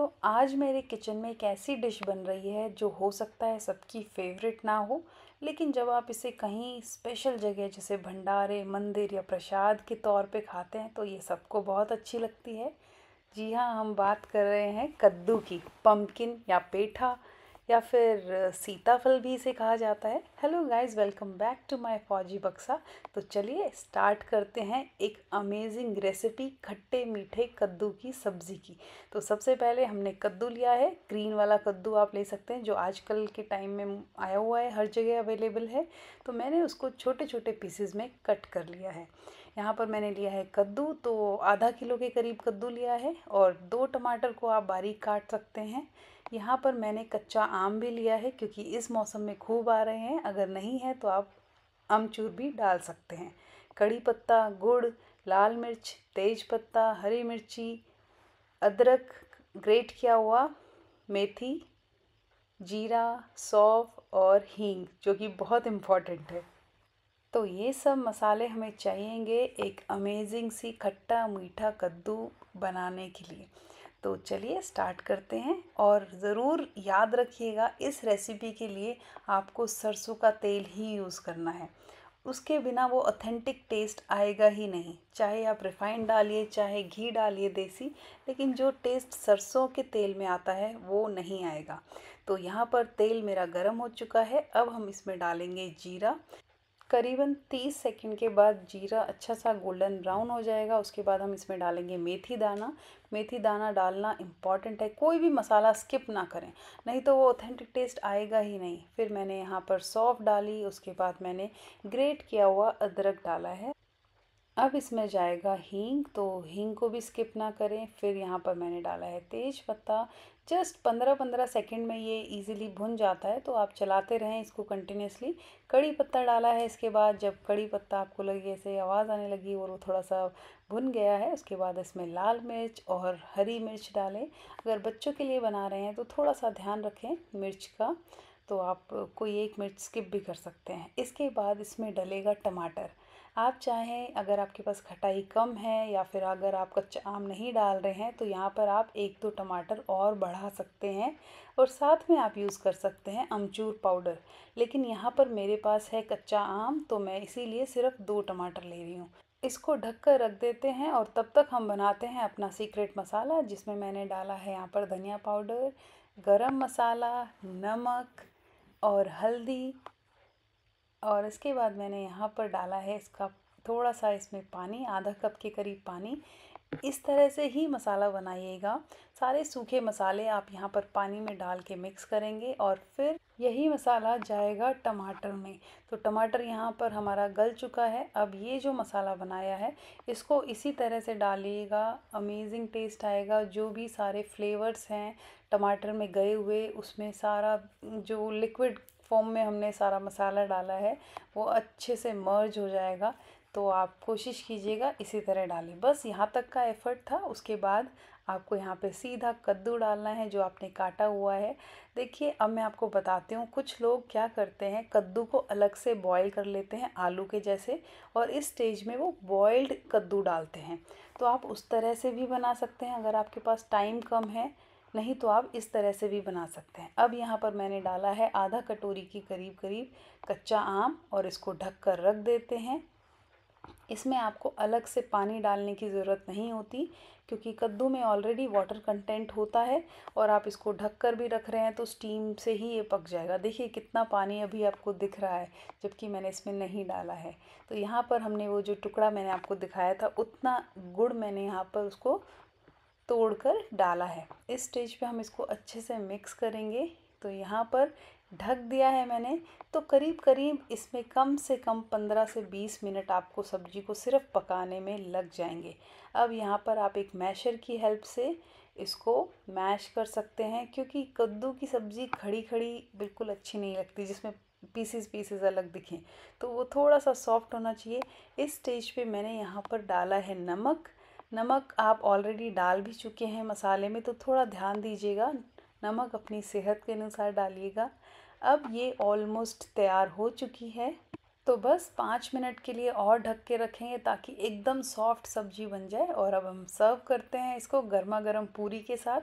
तो आज मेरे किचन में एक ऐसी डिश बन रही है जो हो सकता है सबकी फेवरेट ना हो लेकिन जब आप इसे कहीं स्पेशल जगह जैसे भंडारे मंदिर या प्रसाद के तौर पे खाते हैं तो ये सबको बहुत अच्छी लगती है जी हाँ हम बात कर रहे हैं कद्दू की पम्पकिन या पेठा या फिर सीताफल भी इसे कहा जाता है hello guys welcome back to my फौजी बक्सा तो चलिए स्टार्ट करते हैं एक अमेजिंग रेसिपी खट्टे मीठे कद्दू की सब्ज़ी की तो सबसे पहले हमने कद्दू लिया है ग्रीन वाला कद्दू आप ले सकते हैं जो आजकल के टाइम में आया हुआ है हर जगह अवेलेबल है तो मैंने उसको छोटे छोटे पीसेज में कट कर लिया है यहाँ पर मैंने लिया है कद्दू तो आधा किलो के करीब कद्दू लिया है और दो टमाटर को आप बारीक काट सकते हैं यहाँ पर मैंने कच्चा आम भी लिया है क्योंकि इस मौसम में खूब आ रहे हैं अगर नहीं है तो आप अमचूर भी डाल सकते हैं कड़ी पत्ता गुड़ लाल मिर्च तेज पत्ता हरी मिर्ची अदरक ग्रेट किया हुआ मेथी जीरा सौफ और हींग जो कि बहुत इम्पॉर्टेंट है तो ये सब मसाले हमें चाहिएंगे एक अमेजिंग सी खट्टा मीठा कद्दू बनाने के लिए तो चलिए स्टार्ट करते हैं और ज़रूर याद रखिएगा इस रेसिपी के लिए आपको सरसों का तेल ही यूज़ करना है उसके बिना वो ऑथेंटिक टेस्ट आएगा ही नहीं चाहे आप रिफाइंड डालिए चाहे घी डालिए देसी लेकिन जो टेस्ट सरसों के तेल में आता है वो नहीं आएगा तो यहाँ पर तेल मेरा गर्म हो चुका है अब हम इसमें डालेंगे जीरा करीबन 30 सेकंड के बाद जीरा अच्छा सा गोल्डन ब्राउन हो जाएगा उसके बाद हम इसमें डालेंगे मेथी दाना मेथी दाना डालना इम्पॉर्टेंट है कोई भी मसाला स्किप ना करें नहीं तो वो ऑथेंटिक टेस्ट आएगा ही नहीं फिर मैंने यहाँ पर सौफ डाली उसके बाद मैंने ग्रेट किया हुआ अदरक डाला है अब इसमें जाएगा हींग तो हींग को भी स्किप ना करें फिर यहाँ पर मैंने डाला है तेज पत्ता जस्ट पंद्रह पंद्रह सेकेंड में ये इजीली भुन जाता है तो आप चलाते रहें इसको कंटिन्यूसली कड़ी पत्ता डाला है इसके बाद जब कड़ी पत्ता आपको लगे ऐसे आवाज़ आने लगी और वो थोड़ा सा भुन गया है उसके बाद इसमें लाल मिर्च और हरी मिर्च डालें अगर बच्चों के लिए बना रहे हैं तो थोड़ा सा ध्यान रखें मिर्च का तो आप कोई एक मिर्च स्किप भी कर सकते हैं इसके बाद इसमें डलेगा टमाटर आप चाहें अगर आपके पास खटाई कम है या फिर अगर आप कच्चा आम नहीं डाल रहे हैं तो यहाँ पर आप एक दो टमाटर और बढ़ा सकते हैं और साथ में आप यूज़ कर सकते हैं अमचूर पाउडर लेकिन यहाँ पर मेरे पास है कच्चा आम तो मैं इसीलिए सिर्फ दो टमाटर ले रही हूँ इसको ढक कर रख देते हैं और तब तक हम बनाते हैं अपना सीक्रेट मसाला जिसमें मैंने डाला है यहाँ पर धनिया पाउडर गरम मसाला नमक और हल्दी और इसके बाद मैंने यहाँ पर डाला है इसका थोड़ा सा इसमें पानी आधा कप के करीब पानी इस तरह से ही मसाला बनाइएगा सारे सूखे मसाले आप यहाँ पर पानी में डाल के मिक्स करेंगे और फिर यही मसाला जाएगा टमाटर में तो टमाटर यहाँ पर हमारा गल चुका है अब ये जो मसाला बनाया है इसको इसी तरह से डालिएगा अमेजिंग टेस्ट आएगा जो भी सारे फ्लेवर्स हैं टमाटर में गए हुए उसमें सारा जो लिक्विड फॉर्म में हमने सारा मसाला डाला है वो अच्छे से मर्ज हो जाएगा तो आप कोशिश कीजिएगा इसी तरह डालें बस यहाँ तक का एफर्ट था उसके बाद आपको यहाँ पे सीधा कद्दू डालना है जो आपने काटा हुआ है देखिए अब मैं आपको बताती हूँ कुछ लोग क्या करते हैं कद्दू को अलग से बॉईल कर लेते हैं आलू के जैसे और इस स्टेज में वो बॉइल्ड कद्दू डालते हैं तो आप उस तरह से भी बना सकते हैं अगर आपके पास टाइम कम है नहीं तो आप इस तरह से भी बना सकते हैं अब यहाँ पर मैंने डाला है आधा कटोरी के करीब करीब कच्चा आम और इसको ढक कर रख देते हैं इसमें आपको अलग से पानी डालने की ज़रूरत नहीं होती क्योंकि कद्दू में ऑलरेडी वाटर कंटेंट होता है और आप इसको ढक कर भी रख रहे हैं तो स्टीम से ही ये पक जाएगा देखिए कितना पानी अभी आपको दिख रहा है जबकि मैंने इसमें नहीं डाला है तो यहाँ पर हमने वो जो टुकड़ा मैंने आपको दिखाया था उतना गुड़ मैंने यहाँ पर उसको तोड़कर डाला है इस स्टेज पे हम इसको अच्छे से मिक्स करेंगे तो यहाँ पर ढक दिया है मैंने तो करीब करीब इसमें कम से कम पंद्रह से बीस मिनट आपको सब्जी को सिर्फ पकाने में लग जाएंगे अब यहाँ पर आप एक मैशर की हेल्प से इसको मैश कर सकते हैं क्योंकि कद्दू की सब्ज़ी खड़ी खड़ी बिल्कुल अच्छी नहीं लगती जिसमें पीसीस पीसीस अलग दिखें तो वो थोड़ा सा सॉफ्ट होना चाहिए इस स्टेज पे मैंने यहाँ पर डाला है नमक नमक आप ऑलरेडी डाल भी चुके हैं मसाले में तो थोड़ा ध्यान दीजिएगा नमक अपनी सेहत के अनुसार डालिएगा अब ये ऑलमोस्ट तैयार हो चुकी है तो बस पाँच मिनट के लिए और ढक के रखेंगे ताकि एकदम सॉफ्ट सब्जी बन जाए और अब हम सर्व करते हैं इसको गर्मा गर्म पूरी के साथ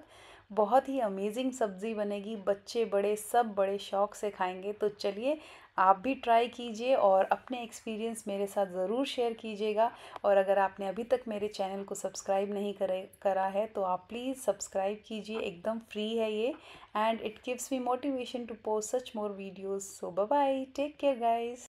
बहुत ही अमेजिंग सब्ज़ी बनेगी बच्चे बड़े सब बड़े शौक से खाएंगे तो चलिए आप भी ट्राई कीजिए और अपने एक्सपीरियंस मेरे साथ ज़रूर शेयर कीजिएगा और अगर आपने अभी तक मेरे चैनल को सब्सक्राइब नहीं करे करा है तो आप प्लीज़ सब्सक्राइब कीजिए एकदम फ्री है ये and it gives me motivation to post such more videos so bye take care guys